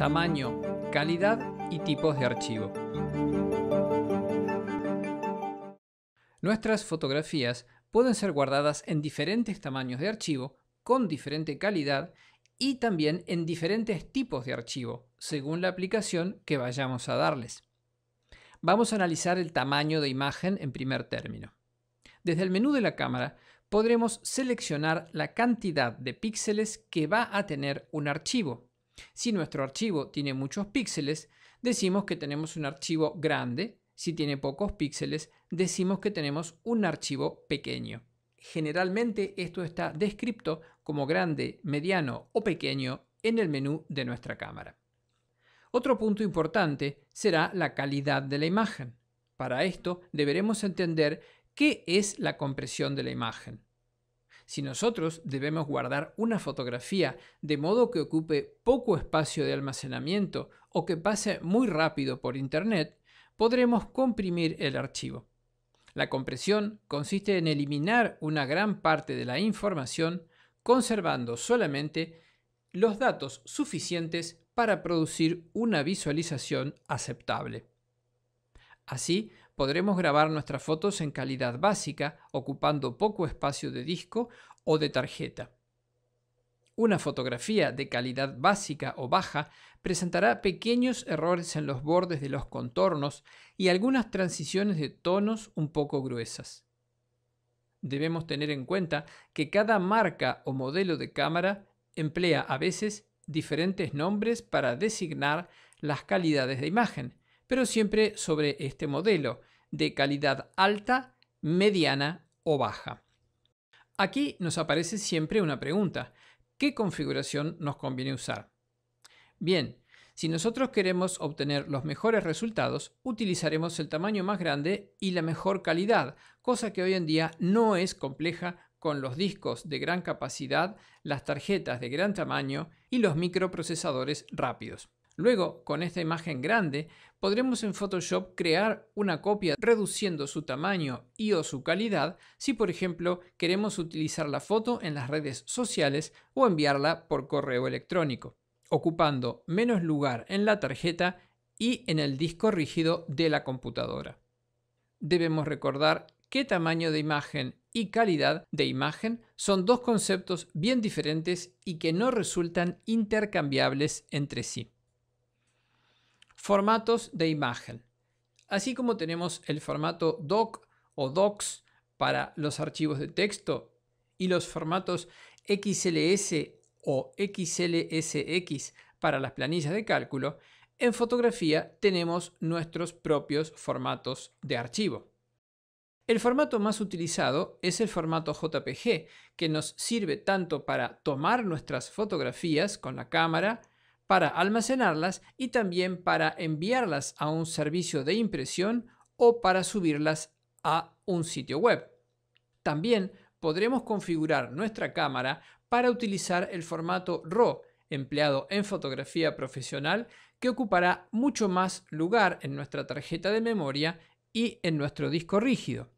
tamaño, calidad y tipos de archivo. Nuestras fotografías pueden ser guardadas en diferentes tamaños de archivo, con diferente calidad y también en diferentes tipos de archivo, según la aplicación que vayamos a darles. Vamos a analizar el tamaño de imagen en primer término. Desde el menú de la cámara podremos seleccionar la cantidad de píxeles que va a tener un archivo, si nuestro archivo tiene muchos píxeles, decimos que tenemos un archivo grande. Si tiene pocos píxeles, decimos que tenemos un archivo pequeño. Generalmente esto está descrito como grande, mediano o pequeño en el menú de nuestra cámara. Otro punto importante será la calidad de la imagen. Para esto deberemos entender qué es la compresión de la imagen. Si nosotros debemos guardar una fotografía de modo que ocupe poco espacio de almacenamiento o que pase muy rápido por Internet, podremos comprimir el archivo. La compresión consiste en eliminar una gran parte de la información conservando solamente los datos suficientes para producir una visualización aceptable. Así, podremos grabar nuestras fotos en calidad básica, ocupando poco espacio de disco o de tarjeta. Una fotografía de calidad básica o baja presentará pequeños errores en los bordes de los contornos y algunas transiciones de tonos un poco gruesas. Debemos tener en cuenta que cada marca o modelo de cámara emplea a veces diferentes nombres para designar las calidades de imagen, pero siempre sobre este modelo de calidad alta, mediana o baja. Aquí nos aparece siempre una pregunta. ¿Qué configuración nos conviene usar? Bien, si nosotros queremos obtener los mejores resultados, utilizaremos el tamaño más grande y la mejor calidad, cosa que hoy en día no es compleja con los discos de gran capacidad, las tarjetas de gran tamaño y los microprocesadores rápidos. Luego, con esta imagen grande, podremos en Photoshop crear una copia reduciendo su tamaño y o su calidad si por ejemplo queremos utilizar la foto en las redes sociales o enviarla por correo electrónico, ocupando menos lugar en la tarjeta y en el disco rígido de la computadora. Debemos recordar que tamaño de imagen y calidad de imagen son dos conceptos bien diferentes y que no resultan intercambiables entre sí. Formatos de imagen. Así como tenemos el formato doc o docs para los archivos de texto y los formatos XLS o XLSX para las planillas de cálculo, en fotografía tenemos nuestros propios formatos de archivo. El formato más utilizado es el formato JPG, que nos sirve tanto para tomar nuestras fotografías con la cámara para almacenarlas y también para enviarlas a un servicio de impresión o para subirlas a un sitio web. También podremos configurar nuestra cámara para utilizar el formato RAW empleado en fotografía profesional que ocupará mucho más lugar en nuestra tarjeta de memoria y en nuestro disco rígido.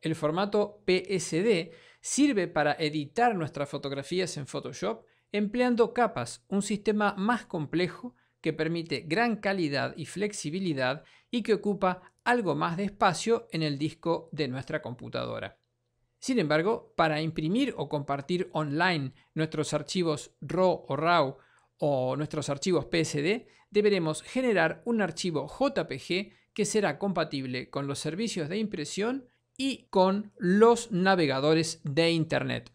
El formato PSD sirve para editar nuestras fotografías en Photoshop empleando capas, un sistema más complejo que permite gran calidad y flexibilidad y que ocupa algo más de espacio en el disco de nuestra computadora. Sin embargo, para imprimir o compartir online nuestros archivos RAW o RAW o nuestros archivos PSD, deberemos generar un archivo JPG que será compatible con los servicios de impresión y con los navegadores de Internet.